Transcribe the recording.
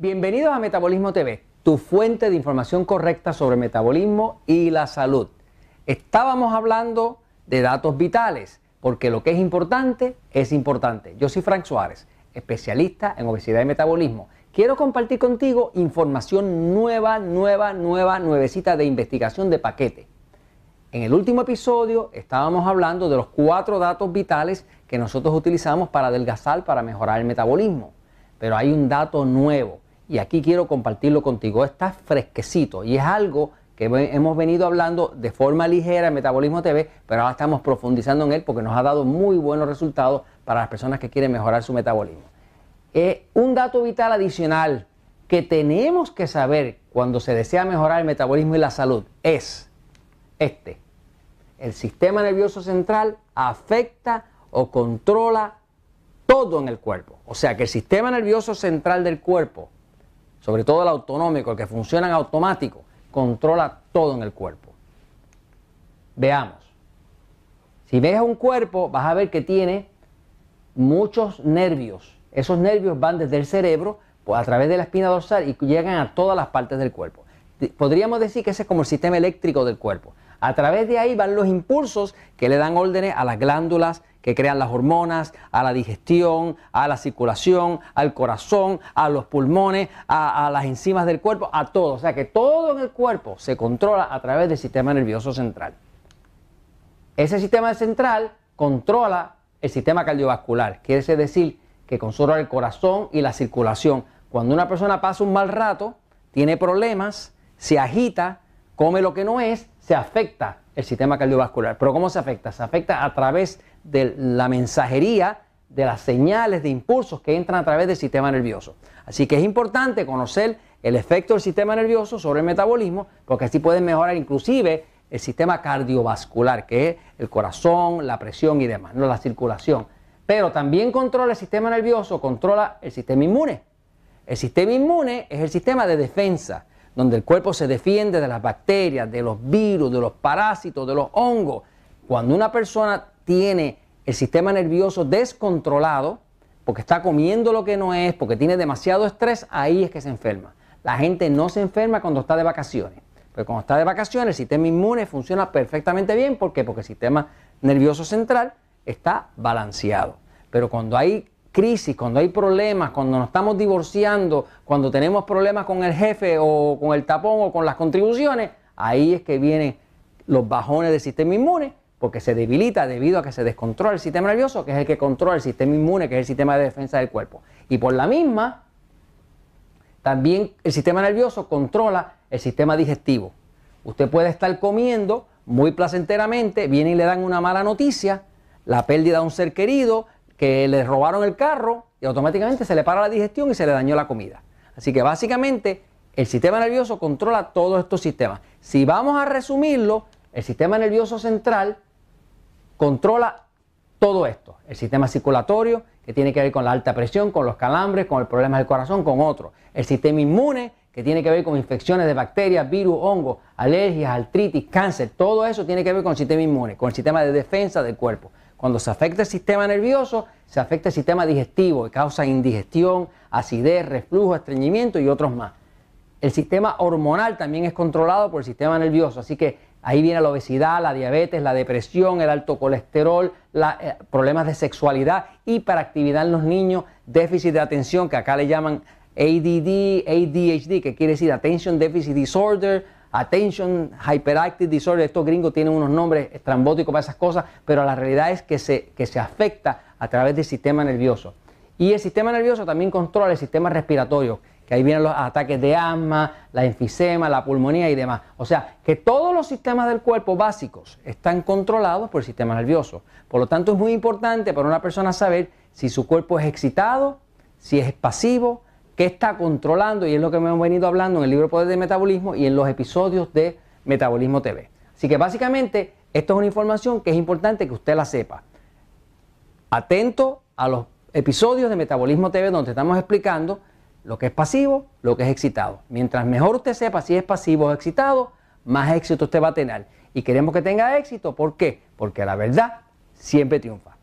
Bienvenidos a Metabolismo TV, tu fuente de información correcta sobre metabolismo y la salud. Estábamos hablando de datos vitales, porque lo que es importante es importante. Yo soy Frank Suárez, especialista en obesidad y metabolismo. Quiero compartir contigo información nueva, nueva, nueva, nuevecita de investigación de paquete. En el último episodio estábamos hablando de los cuatro datos vitales que nosotros utilizamos para adelgazar, para mejorar el metabolismo. Pero hay un dato nuevo y aquí quiero compartirlo contigo. Está fresquecito y es algo que hemos venido hablando de forma ligera en Metabolismo TV, pero ahora estamos profundizando en él porque nos ha dado muy buenos resultados para las personas que quieren mejorar su metabolismo. Eh, un dato vital adicional que tenemos que saber cuando se desea mejorar el metabolismo y la salud es este. El sistema nervioso central afecta o controla todo en el cuerpo. O sea que el sistema nervioso central del cuerpo sobre todo el autonómico, el que funciona en automático, controla todo en el cuerpo. Veamos. Si ves un cuerpo, vas a ver que tiene muchos nervios. Esos nervios van desde el cerebro pues a través de la espina dorsal y llegan a todas las partes del cuerpo. Podríamos decir que ese es como el sistema eléctrico del cuerpo. A través de ahí van los impulsos que le dan órdenes a las glándulas que crean las hormonas, a la digestión, a la circulación, al corazón, a los pulmones, a, las enzimas del cuerpo, a todo. O sea que todo en el cuerpo se controla a través del sistema nervioso central. Ese sistema central controla el sistema cardiovascular, quiere decir que controla el corazón y la circulación. Cuando una persona pasa un mal rato, tiene problemas, se agita, come lo que no es, se afecta el sistema cardiovascular. ¿Pero cómo se afecta? Se afecta a través de la mensajería de las señales de impulsos que entran a través del sistema nervioso. Así que es importante conocer el efecto del sistema nervioso sobre el metabolismo, porque así pueden mejorar inclusive el sistema cardiovascular, que es el corazón, la presión y demás, no la circulación. Pero también controla el sistema nervioso, controla el sistema inmune. El sistema inmune es el sistema de defensa donde el cuerpo se defiende de las bacterias, de los virus, de los parásitos, de los hongos. Cuando una persona tiene el sistema nervioso descontrolado, porque está comiendo lo que no es, porque tiene demasiado estrés, ahí es que se enferma. La gente no se enferma cuando está de vacaciones. Pero cuando está de vacaciones, el sistema inmune funciona perfectamente bien. ¿Por qué? Porque el sistema nervioso central está balanceado. Pero cuando hay crisis, cuando hay problemas, cuando nos estamos divorciando, cuando tenemos problemas con el jefe o con el tapón o con las contribuciones, ahí es que vienen los bajones del sistema inmune, porque se debilita debido a que se descontrola el sistema nervioso, que es el que controla el sistema inmune, que es el sistema de defensa del cuerpo. Y por la misma, también el sistema nervioso controla el sistema digestivo. Usted puede estar comiendo muy placenteramente, viene y le dan una mala noticia, la pérdida de un ser querido, que le robaron el carro y automáticamente se le para la digestión y se le dañó la comida. Así que básicamente el sistema nervioso controla todos estos sistemas. Si vamos a resumirlo, el sistema nervioso central controla todo esto. El sistema circulatorio, que tiene que ver con la alta presión, con los calambres, con el problema del corazón, con otros. El sistema inmune, que tiene que ver con infecciones de bacterias, virus, hongos, alergias, artritis, cáncer. Todo eso tiene que ver con el sistema inmune, con el sistema de defensa del cuerpo. Cuando se afecta el sistema nervioso, se afecta el sistema digestivo, que causa indigestión, acidez, reflujo, estreñimiento y otros más. El sistema hormonal también es controlado por el sistema nervioso, así que ahí viene la obesidad, la diabetes, la depresión, el alto colesterol, eh, problemas de sexualidad, y para actividad en los niños, déficit de atención, que acá le llaman ADD, ADHD, que quiere decir Attention Deficit Disorder, Attention Hyperactive Disorder, estos gringos tienen unos nombres estrambóticos para esas cosas, pero la realidad es que se, que se afecta a través del sistema nervioso. Y el sistema nervioso también controla el sistema respiratorio, que ahí vienen los ataques de asma, la enfisema, la pulmonía y demás. O sea, que todos los sistemas del cuerpo básicos están controlados por el sistema nervioso. Por lo tanto, es muy importante para una persona saber si su cuerpo es excitado, si es pasivo, que está controlando, y es lo que me hemos venido hablando en el libro Poder del Metabolismo y en los episodios de Metabolismo TV. Así que básicamente, esto es una información que es importante que usted la sepa. Atento a los episodios de Metabolismo TV donde estamos explicando lo que es pasivo, lo que es excitado. Mientras mejor usted sepa si es pasivo o excitado, más éxito usted va a tener. Y queremos que tenga éxito, ¿por qué? Porque la verdad siempre triunfa.